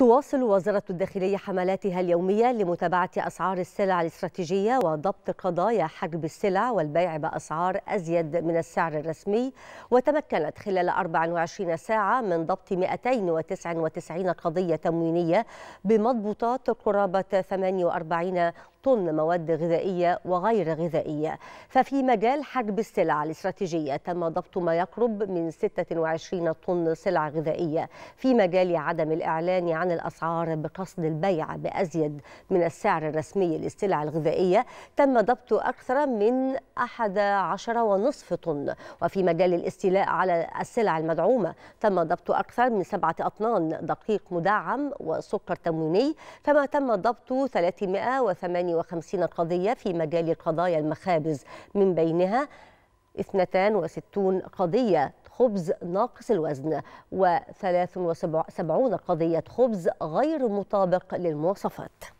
تواصل وزارة الداخلية حملاتها اليومية لمتابعة أسعار السلع الاستراتيجية وضبط قضايا حجب السلع والبيع بأسعار أزيد من السعر الرسمي وتمكنت خلال 24 ساعة من ضبط 299 قضية تموينية بمضبوطات قرابة 48 طن مواد غذائية وغير غذائية ففي مجال حجب السلع الاستراتيجية تم ضبط ما يقرب من 26 طن سلع غذائية في مجال عدم الإعلان عن الأسعار بقصد البيع بأزيد من السعر الرسمي للسلع الغذائية تم ضبط أكثر من 11 ونصف طن وفي مجال الاستيلاء على السلع المدعومة تم ضبط أكثر من سبعة أطنان دقيق مدعم وسكر تمويني كما تم ضبط 308 52 قضية في مجال قضايا المخابز من بينها 62 قضية خبز ناقص الوزن و73 قضية خبز غير مطابق للمواصفات